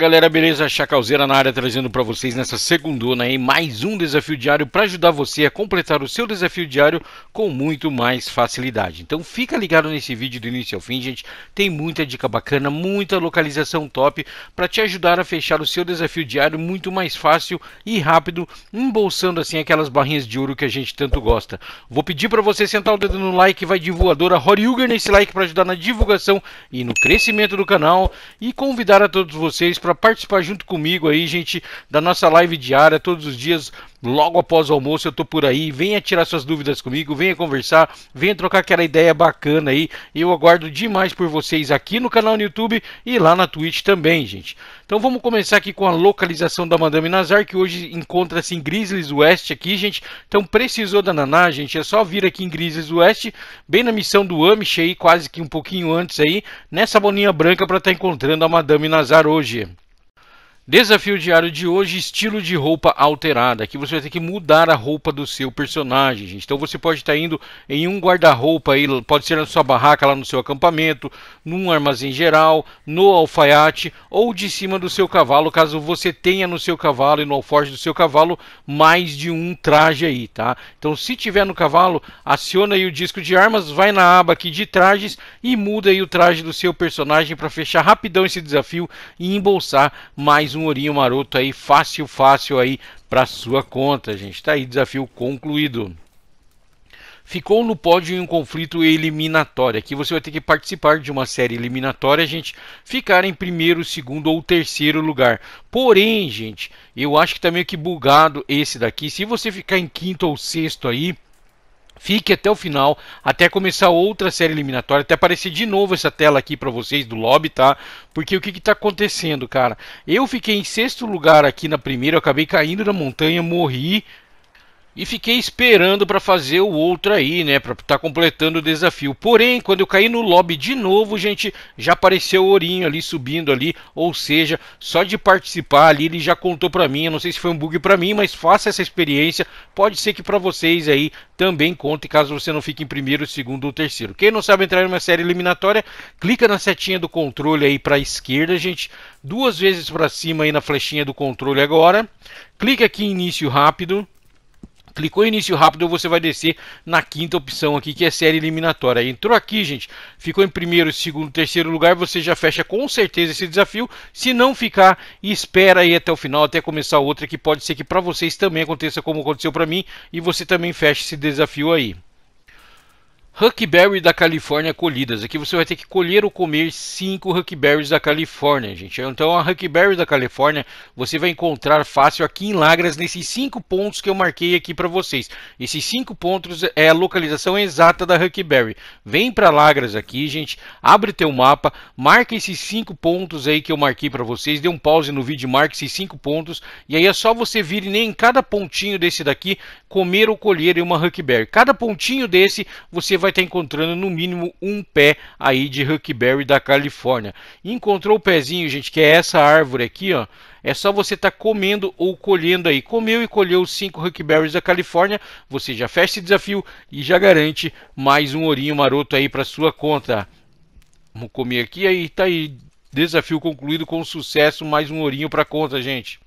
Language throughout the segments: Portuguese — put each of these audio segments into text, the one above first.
galera, beleza? Chacalzeira na área trazendo para vocês nessa segunda aí mais um desafio diário para ajudar você a completar o seu desafio diário com muito mais facilidade. Então fica ligado nesse vídeo do início ao fim, gente. Tem muita dica bacana, muita localização top para te ajudar a fechar o seu desafio diário muito mais fácil e rápido, embolsando assim aquelas barrinhas de ouro que a gente tanto gosta. Vou pedir para você sentar o dedo no like, vai de voadora Horiuger nesse like para ajudar na divulgação e no crescimento do canal e convidar a todos vocês para para participar junto comigo aí, gente, da nossa live diária todos os dias, Logo após o almoço eu tô por aí. Venha tirar suas dúvidas comigo, venha conversar, venha trocar aquela ideia bacana aí. Eu aguardo demais por vocês aqui no canal no YouTube e lá na Twitch também, gente. Então vamos começar aqui com a localização da Madame Nazar, que hoje encontra-se em Grizzlies West aqui, gente. Então precisou da Naná, gente, é só vir aqui em Grizzlies West, bem na missão do Amish aí, quase que um pouquinho antes aí, nessa bolinha branca para estar tá encontrando a Madame Nazar hoje. Desafio diário de hoje: estilo de roupa alterada. Aqui você vai ter que mudar a roupa do seu personagem, gente. Então você pode estar tá indo em um guarda-roupa aí, pode ser na sua barraca, lá no seu acampamento, num armazém geral, no alfaiate ou de cima do seu cavalo, caso você tenha no seu cavalo e no alforje do seu cavalo mais de um traje aí, tá? Então se tiver no cavalo, aciona aí o disco de armas, vai na aba aqui de trajes e muda aí o traje do seu personagem para fechar rapidão esse desafio e embolsar mais um um ourinho maroto aí, fácil, fácil aí para sua conta, gente. Tá aí desafio concluído. Ficou no pódio em um conflito eliminatório. Aqui você vai ter que participar de uma série eliminatória, gente, ficar em primeiro, segundo ou terceiro lugar. Porém, gente, eu acho que tá meio que bugado esse daqui. Se você ficar em quinto ou sexto aí, Fique até o final, até começar outra série eliminatória, até aparecer de novo essa tela aqui para vocês do lobby, tá? Porque o que que tá acontecendo, cara? Eu fiquei em sexto lugar aqui na primeira, eu acabei caindo na montanha, morri, e fiquei esperando para fazer o outro aí, né, para estar tá completando o desafio. Porém, quando eu caí no lobby de novo, gente, já apareceu o ourinho ali subindo ali, ou seja, só de participar ali ele já contou para mim. Eu não sei se foi um bug para mim, mas faça essa experiência. Pode ser que para vocês aí também conte, caso você não fique em primeiro, segundo ou terceiro. Quem não sabe entrar em uma série eliminatória, clica na setinha do controle aí para esquerda, gente, duas vezes para cima aí na flechinha do controle agora. Clica aqui em início rápido Clicou em início rápido, você vai descer na quinta opção aqui, que é série eliminatória. Entrou aqui, gente, ficou em primeiro, segundo, terceiro lugar, você já fecha com certeza esse desafio. Se não ficar, espera aí até o final, até começar outra, que pode ser que para vocês também aconteça como aconteceu para mim, e você também fecha esse desafio aí. Huckberry da Califórnia colhidas. Aqui você vai ter que colher ou comer cinco Huckberries da Califórnia, gente. Então a Huckberry da Califórnia você vai encontrar fácil aqui em Lagras nesses cinco pontos que eu marquei aqui para vocês. Esses cinco pontos é a localização exata da Huckberry. Vem para Lagras aqui, gente. Abre teu mapa, marca esses cinco pontos aí que eu marquei para vocês. Dê um pause no vídeo, marque esses cinco pontos e aí é só você vir em cada pontinho desse daqui comer ou colher uma Huckberry. Cada pontinho desse você vai vai estar encontrando no mínimo um pé aí de huckberry da Califórnia. encontrou o pezinho, gente, que é essa árvore aqui, ó. É só você estar tá comendo ou colhendo aí. Comeu e colheu os 5 huckberries da Califórnia, você já fecha esse desafio e já garante mais um ourinho maroto aí para sua conta. Vamos comer aqui aí, tá aí. Desafio concluído com sucesso, mais um ourinho para conta, gente.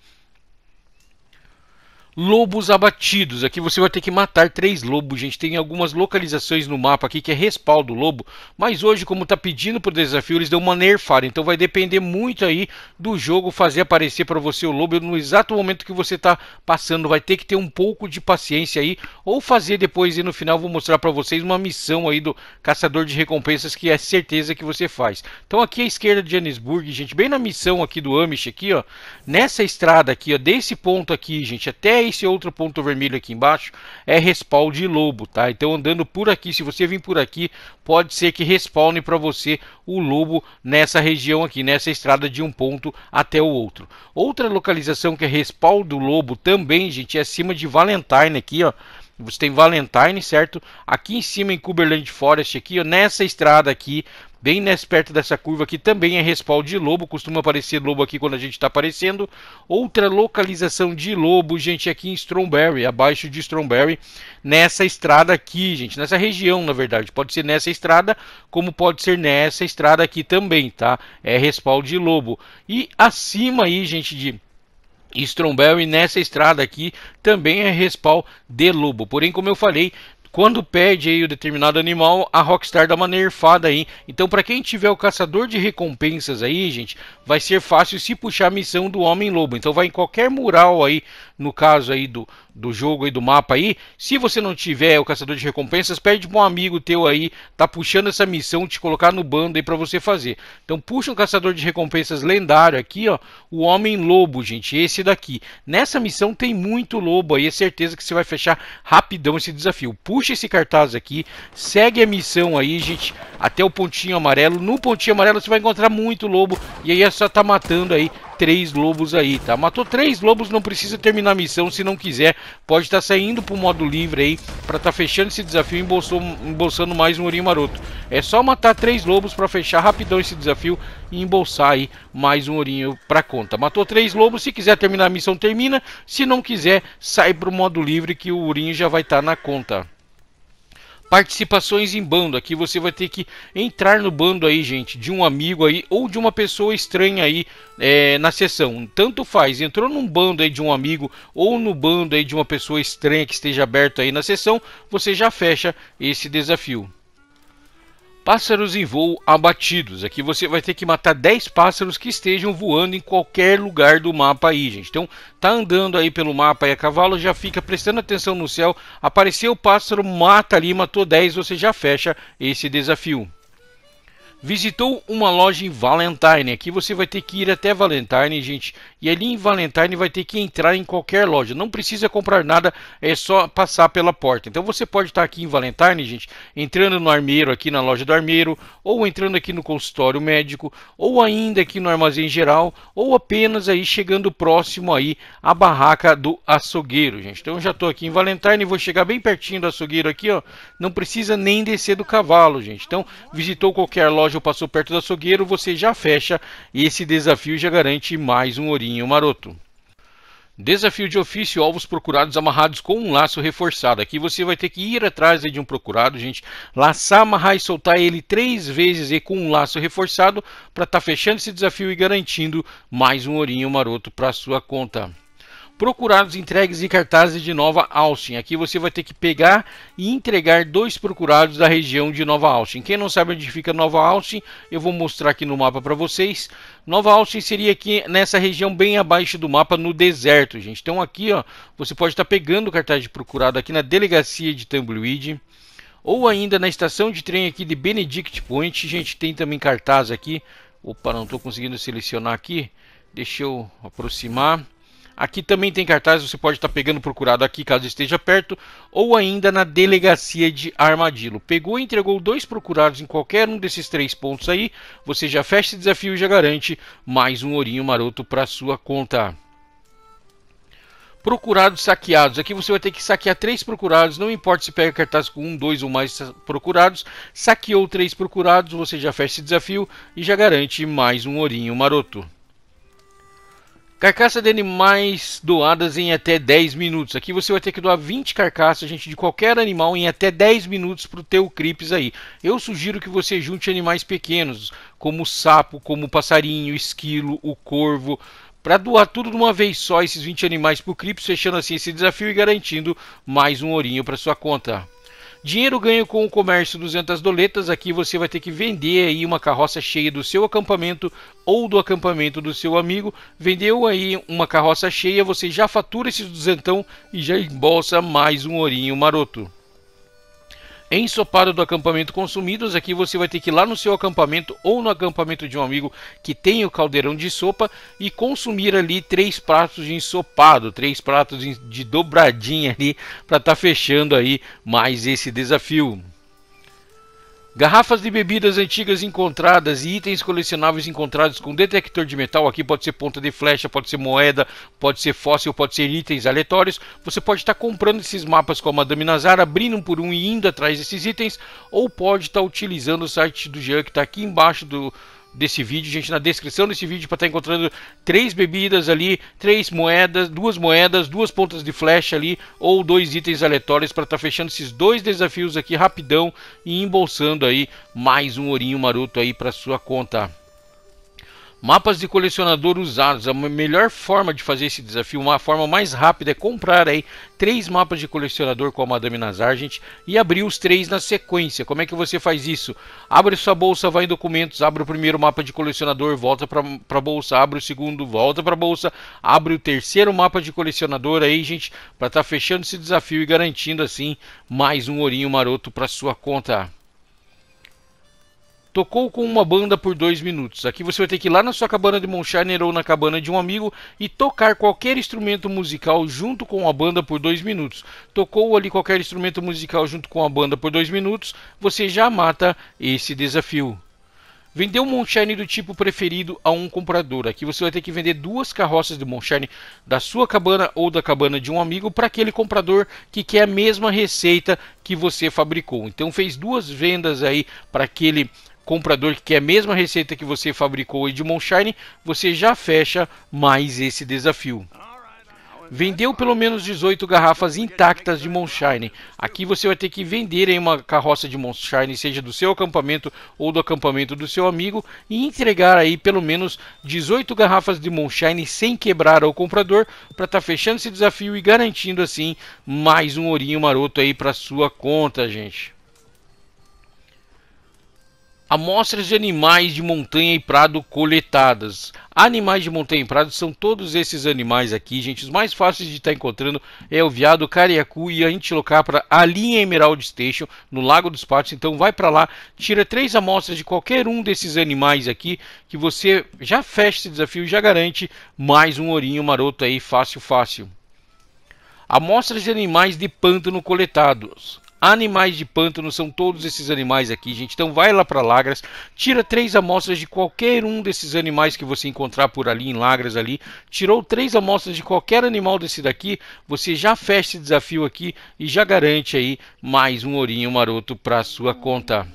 Lobos abatidos. Aqui você vai ter que matar três lobos, gente. Tem algumas localizações no mapa aqui que é respaldo lobo. Mas hoje, como está pedindo para o desafio, eles dão uma nerfada. Então vai depender muito aí do jogo fazer aparecer para você o lobo no exato momento que você está passando. Vai ter que ter um pouco de paciência aí. Ou fazer depois e no final vou mostrar para vocês uma missão aí do caçador de recompensas que é certeza que você faz. Então aqui à esquerda de Johannesburg gente. Bem na missão aqui do Amish aqui, ó. Nessa estrada aqui, ó. Desse ponto aqui, gente. Até esse outro ponto vermelho aqui embaixo é respawn de lobo, tá? Então andando por aqui, se você vir por aqui, pode ser que respawne para você o lobo nessa região aqui, nessa estrada de um ponto até o outro. Outra localização que é respawn do lobo também, gente, é acima de Valentine aqui, ó. Você tem Valentine, certo? Aqui em cima em Cumberland Forest aqui, ó, nessa estrada aqui, bem nesse, perto dessa curva aqui também é respaldo de lobo, costuma aparecer lobo aqui quando a gente está aparecendo. Outra localização de lobo, gente, aqui em Stromberry, abaixo de Stromberry, nessa estrada aqui, gente, nessa região, na verdade. Pode ser nessa estrada, como pode ser nessa estrada aqui também, tá? É respaldo de lobo. E acima aí, gente, de Stromberry nessa estrada aqui também é respaldo de lobo. Porém, como eu falei, quando perde aí o determinado animal, a Rockstar dá uma nerfada aí. Então, para quem tiver o caçador de recompensas aí, gente, vai ser fácil se puxar a missão do Homem-Lobo. Então, vai em qualquer mural aí, no caso aí do, do jogo aí, do mapa aí. Se você não tiver o caçador de recompensas, pede pra um amigo teu aí, tá puxando essa missão, te colocar no bando aí para você fazer. Então, puxa um caçador de recompensas lendário aqui, ó, o Homem-Lobo, gente, esse daqui. Nessa missão tem muito lobo aí, é certeza que você vai fechar rapidão esse desafio. Puxa puxa esse cartaz aqui, segue a missão aí, gente, até o pontinho amarelo. No pontinho amarelo você vai encontrar muito lobo e aí é só tá matando aí três lobos aí, tá? Matou três lobos, não precisa terminar a missão se não quiser. Pode estar tá saindo pro modo livre aí para tá fechando esse desafio e embolsando mais um ourinho maroto. É só matar três lobos para fechar rapidão esse desafio e embolsar aí mais um ourinho pra conta. Matou três lobos, se quiser terminar a missão termina, se não quiser sai pro modo livre que o ourinho já vai estar tá na conta participações em bando. Aqui você vai ter que entrar no bando aí, gente, de um amigo aí ou de uma pessoa estranha aí é, na sessão. Tanto faz, entrou num bando aí de um amigo ou no bando aí de uma pessoa estranha que esteja aberto aí na sessão, você já fecha esse desafio. Pássaros em voo abatidos. Aqui você vai ter que matar 10 pássaros que estejam voando em qualquer lugar do mapa aí, gente. Então, tá andando aí pelo mapa aí a cavalo, já fica prestando atenção no céu. Apareceu o pássaro, mata ali, matou 10, você já fecha esse desafio visitou uma loja em Valentine. Aqui você vai ter que ir até Valentine, gente. E ali em Valentine vai ter que entrar em qualquer loja. Não precisa comprar nada, é só passar pela porta. Então você pode estar aqui em Valentine, gente, entrando no armeiro, aqui na loja do armeiro, ou entrando aqui no consultório médico, ou ainda aqui no armazém geral, ou apenas aí chegando próximo aí à barraca do açougueiro, gente. Então eu já estou aqui em Valentine, vou chegar bem pertinho do açougueiro aqui, ó. Não precisa nem descer do cavalo, gente. Então visitou qualquer loja viagem ou passou perto do açougueiro, você já fecha esse desafio e já garante mais um ourinho maroto. Desafio de ofício, ovos procurados amarrados com um laço reforçado. Aqui você vai ter que ir atrás de um procurado, gente, laçar, amarrar e soltar ele três vezes e com um laço reforçado para estar tá fechando esse desafio e garantindo mais um ourinho maroto para sua conta procurados entregues em cartazes de Nova Austin. Aqui você vai ter que pegar e entregar dois procurados da região de Nova Austin. Quem não sabe onde fica Nova Austin, eu vou mostrar aqui no mapa para vocês. Nova Austin seria aqui nessa região bem abaixo do mapa, no deserto, gente. Então aqui, ó, você pode estar tá pegando o cartaz de procurado aqui na delegacia de Tumbleweed ou ainda na estação de trem aqui de Benedict Point. Gente, tem também cartaz aqui. Opa, não estou conseguindo selecionar aqui. Deixa eu aproximar. Aqui também tem cartaz, você pode estar pegando procurado aqui caso esteja perto, ou ainda na delegacia de armadilo. Pegou e entregou dois procurados em qualquer um desses três pontos aí, você já fecha esse desafio e já garante mais um ourinho maroto para sua conta. Procurados saqueados. Aqui você vai ter que saquear três procurados, não importa se pega cartaz com um, dois ou mais procurados. Saqueou três procurados, você já fecha esse desafio e já garante mais um ourinho maroto. Carcaça de animais doadas em até 10 minutos. Aqui você vai ter que doar 20 carcaças, gente, de qualquer animal em até 10 minutos para o teu Crips aí. Eu sugiro que você junte animais pequenos, como o sapo, como o passarinho, o esquilo, o corvo, para doar tudo de uma vez só esses 20 animais para o Crips, fechando assim esse desafio e garantindo mais um ourinho para sua conta. Dinheiro ganho com o comércio 200 doletas, aqui você vai ter que vender aí uma carroça cheia do seu acampamento ou do acampamento do seu amigo. Vendeu aí uma carroça cheia, você já fatura esses duzentão e já embolsa mais um ourinho maroto. Ensopado do acampamento consumidos, aqui você vai ter que ir lá no seu acampamento ou no acampamento de um amigo que tem o caldeirão de sopa e consumir ali três pratos de ensopado, três pratos de dobradinha ali para estar tá fechando aí mais esse desafio. Garrafas de bebidas antigas encontradas e itens colecionáveis encontrados com detector de metal, aqui pode ser ponta de flecha, pode ser moeda, pode ser fóssil, pode ser itens aleatórios. Você pode estar comprando esses mapas com a Madame Nazar, abrindo um por um e indo atrás desses itens, ou pode estar utilizando o site do Jean que está aqui embaixo do, desse vídeo, gente, na descrição desse vídeo para estar tá encontrando três bebidas ali, três moedas, duas moedas, duas pontas de flecha ali ou dois itens aleatórios para estar tá fechando esses dois desafios aqui rapidão e embolsando aí mais um ourinho maroto aí para sua conta. Mapas de colecionador usados. A melhor forma de fazer esse desafio, uma forma mais rápida, é comprar aí três mapas de colecionador com a Madame Nazar, gente, e abrir os três na sequência. Como é que você faz isso? Abre sua bolsa, vai em documentos, abre o primeiro mapa de colecionador, volta para a bolsa, abre o segundo, volta para a bolsa, abre o terceiro mapa de colecionador aí, gente, para estar tá fechando esse desafio e garantindo assim mais um ourinho maroto para sua conta. Tocou com uma banda por dois minutos. Aqui você vai ter que ir lá na sua cabana de Monshiner ou na cabana de um amigo e tocar qualquer instrumento musical junto com a banda por dois minutos. Tocou ali qualquer instrumento musical junto com a banda por dois minutos, você já mata esse desafio. Vendeu um Monshine do tipo preferido a um comprador. Aqui você vai ter que vender duas carroças de Monshine da sua cabana ou da cabana de um amigo para aquele comprador que quer a mesma receita que você fabricou. Então fez duas vendas aí para aquele comprador que quer é a mesma receita que você fabricou de Moonshine, você já fecha mais esse desafio. Vendeu pelo menos 18 garrafas intactas de Moonshine. Aqui você vai ter que vender em uma carroça de Moonshine, seja do seu acampamento ou do acampamento do seu amigo, e entregar aí pelo menos 18 garrafas de Moonshine sem quebrar ao comprador, para estar tá fechando esse desafio e garantindo assim mais um ourinho maroto aí para sua conta, gente amostras de animais de montanha e prado coletadas. Animais de montanha e prado são todos esses animais aqui, gente. Os mais fáceis de estar tá encontrando é o veado, cariacu e a para a linha Emerald Station, no Lago dos Patos. Então vai para lá, tira três amostras de qualquer um desses animais aqui, que você já fecha esse desafio e já garante mais um ourinho maroto aí, fácil, fácil. Amostras de animais de pântano coletados. Animais de pântano são todos esses animais aqui, gente. Então vai lá para Lagras, tira três amostras de qualquer um desses animais que você encontrar por ali em Lagras ali. Tirou três amostras de qualquer animal desse daqui, você já fecha esse desafio aqui e já garante aí mais um ourinho maroto para sua conta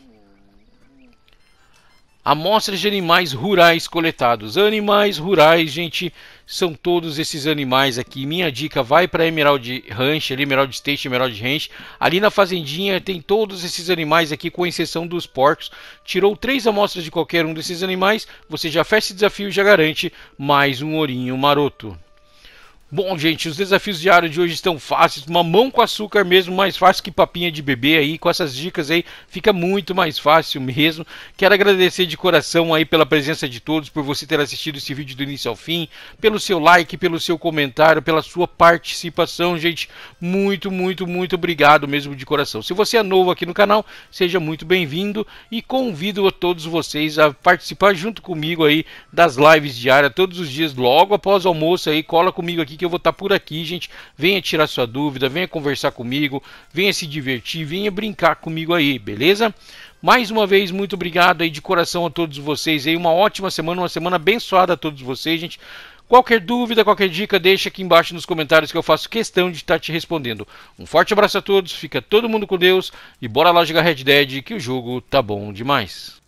amostras de animais rurais coletados. Animais rurais, gente, são todos esses animais aqui. Minha dica, vai para Emerald Ranch, ali, Emerald Station, Emerald Ranch. Ali na fazendinha tem todos esses animais aqui, com exceção dos porcos. Tirou três amostras de qualquer um desses animais, você já fecha esse desafio e já garante mais um ourinho maroto. Bom, gente, os desafios diários de hoje estão fáceis. Mamão com açúcar mesmo, mais fácil que papinha de bebê aí. Com essas dicas aí, fica muito mais fácil mesmo. Quero agradecer de coração aí pela presença de todos, por você ter assistido esse vídeo do início ao fim, pelo seu like, pelo seu comentário, pela sua participação, gente. Muito, muito, muito obrigado mesmo de coração. Se você é novo aqui no canal, seja muito bem-vindo e convido a todos vocês a participar junto comigo aí das lives diárias todos os dias, logo após o almoço aí. Cola comigo aqui que eu vou estar tá por aqui, gente. Venha tirar sua dúvida, venha conversar comigo, venha se divertir, venha brincar comigo aí, beleza? Mais uma vez, muito obrigado aí de coração a todos vocês aí. Uma ótima semana, uma semana abençoada a todos vocês, gente. Qualquer dúvida, qualquer dica, deixa aqui embaixo nos comentários que eu faço questão de estar tá te respondendo. Um forte abraço a todos, fica todo mundo com Deus e bora lá jogar Red Dead que o jogo tá bom demais.